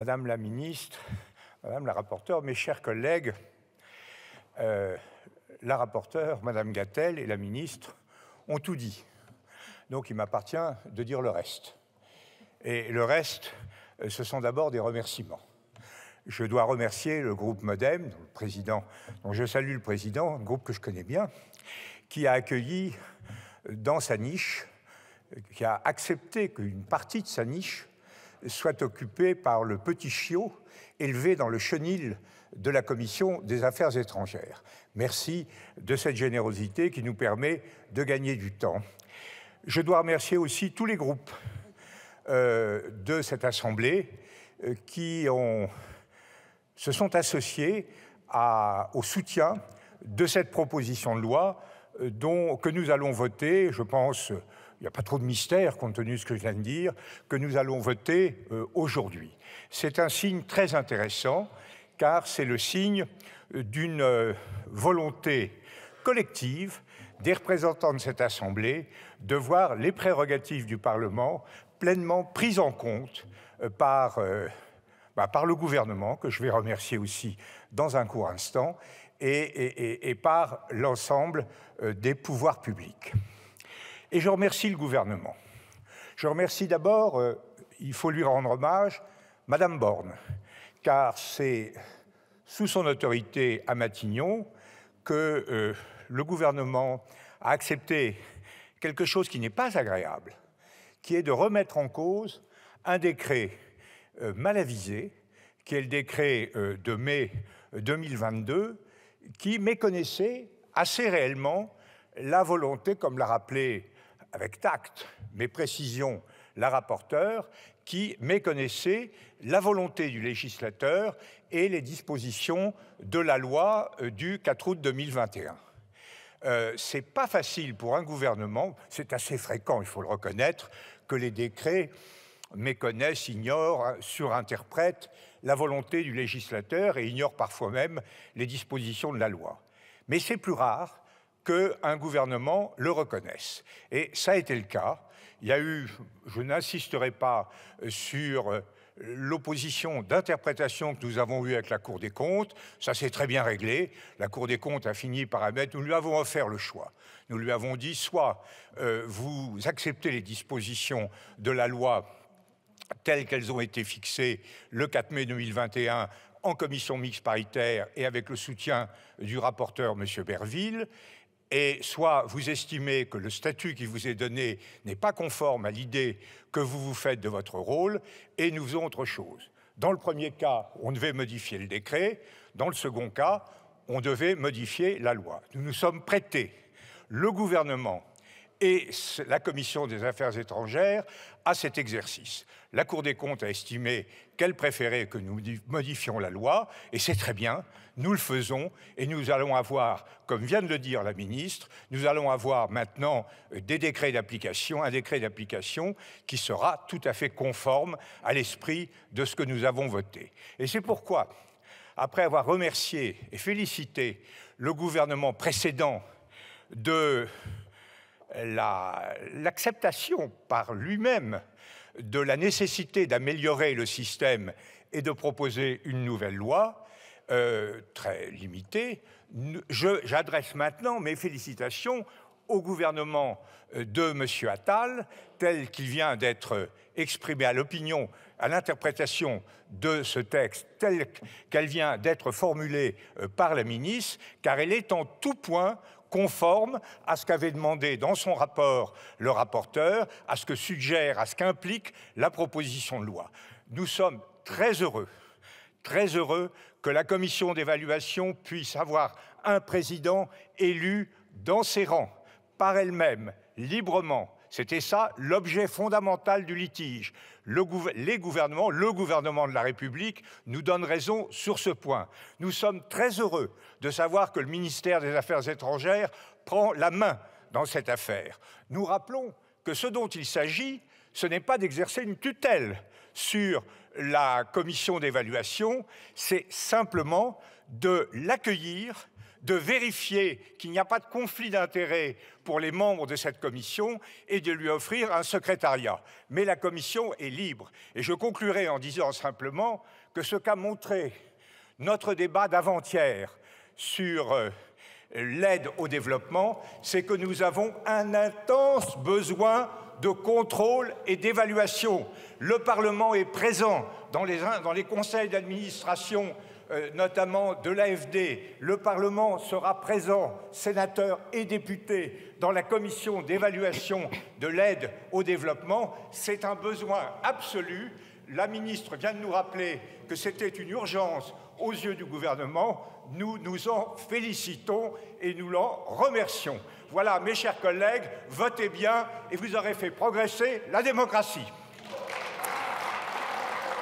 Madame la ministre, Madame la rapporteure, mes chers collègues, euh, la rapporteure, Madame Gattel et la ministre ont tout dit. Donc il m'appartient de dire le reste. Et le reste, euh, ce sont d'abord des remerciements. Je dois remercier le groupe Modem, le dont je salue le président, un groupe que je connais bien, qui a accueilli euh, dans sa niche, qui a accepté qu'une partie de sa niche soit occupé par le petit chiot élevé dans le chenil de la Commission des Affaires étrangères. Merci de cette générosité qui nous permet de gagner du temps. Je dois remercier aussi tous les groupes euh, de cette Assemblée euh, qui se sont associés au soutien de cette proposition de loi euh, que nous allons voter, je pense, euh, il n'y a pas trop de mystère compte tenu de ce que je viens de dire, que nous allons voter euh, aujourd'hui. C'est un signe très intéressant car c'est le signe d'une volonté collective des représentants de cette Assemblée de voir les prérogatives du Parlement pleinement prises en compte bah, par le gouvernement, que je vais remercier aussi dans un court instant, et, par l'ensemble euh, des pouvoirs publics. Et je remercie le gouvernement. Je remercie d'abord, euh, il faut lui rendre hommage, Madame Borne, car c'est sous son autorité à Matignon que euh, le gouvernement a accepté quelque chose qui n'est pas agréable, qui est de remettre en cause un décret mal avisé, qui est le décret de mai 2022, qui méconnaissait assez réellement la volonté, comme l'a rappelé avec tact, mais précision, la rapporteure, qui méconnaissait la volonté du législateur et les dispositions de la loi euh, du 4 août 2021. Ce euh, c'est pas facile pour un gouvernement, c'est assez fréquent, il faut le reconnaître, que les décrets méconnaissent, ignorent, hein, surinterprètent la volonté du législateur et ignorent parfois même les dispositions de la loi. Mais c'est plus rare qu'un gouvernement le reconnaisse. Et ça a été le cas. Il y a eu, je n'insisterai pas sur l'opposition d'interprétation que nous avons eue avec la Cour des comptes, ça s'est très bien réglé. La Cour des comptes a fini par admettre, nous lui avons offert le choix. Nous lui avons dit, soit euh, vous acceptez les dispositions de la loi telles qu'elles ont été fixées le 4 mai 2021 en commission mixte paritaire et avec le soutien du rapporteur M. Berville, et soit vous estimez que le statut qui vous est donné n'est pas conforme à l'idée que vous vous faites de votre rôle, et nous faisons autre chose. Dans le premier cas, on devait modifier le décret, dans le second cas, on devait modifier la loi. Nous nous sommes prêtés, le gouvernement et la Commission des affaires étrangères à cet exercice. La Cour des comptes a estimé qu'elle préférait que nous modifions la loi, et c'est très bien, nous le faisons, et nous allons avoir, comme vient de le dire la ministre, nous allons avoir maintenant des décrets d'application, un décret d'application qui sera tout à fait conforme à l'esprit de ce que nous avons voté. Et c'est pourquoi, après avoir remercié et félicité le gouvernement précédent de l'acceptation par lui-même de la nécessité d'améliorer le système et de proposer une nouvelle loi, euh, très limitée, j'adresse maintenant mes félicitations au gouvernement euh, de M. Attal, tel qu'il vient d'être exprimé à l'opinion, à l'interprétation de ce texte, tel qu'elle vient d'être formulée euh, par la ministre, car elle est en tout point conforme à ce qu'avait demandé dans son rapport le rapporteur, à ce que suggère, à ce qu'implique la proposition de loi. Nous sommes très heureux, très heureux que la commission d'évaluation puisse avoir un président élu dans ses rangs, par elle-même, librement, c'était ça l'objet fondamental du litige. les gouvernements, le gouvernement de la République nous donne raison sur ce point. Nous sommes très heureux de savoir que le ministère des Affaires étrangères prend la main dans cette affaire. Nous rappelons que ce dont il s'agit, ce n'est pas d'exercer une tutelle sur la commission d'évaluation, c'est simplement de l'accueillir de vérifier qu'il n'y a pas de conflit d'intérêts pour les membres de cette commission et de lui offrir un secrétariat. Mais la commission est libre. Et je conclurai en disant simplement que ce qu'a montré notre débat d'avant-hier sur euh, l'aide au développement, c'est que nous avons un intense besoin de contrôle et d'évaluation. Le Parlement est présent dans les conseils d'administration euh, notamment de l'AFD. Le Parlement sera présent, sénateurs et députés, dans la commission d'évaluation de l'aide au développement. C'est un besoin absolu. La ministre vient de nous rappeler que c'était une urgence aux yeux du gouvernement. Nous nous en félicitons et nous l'en remercions. Voilà, mes chers collègues, votez bien et vous aurez fait progresser la démocratie.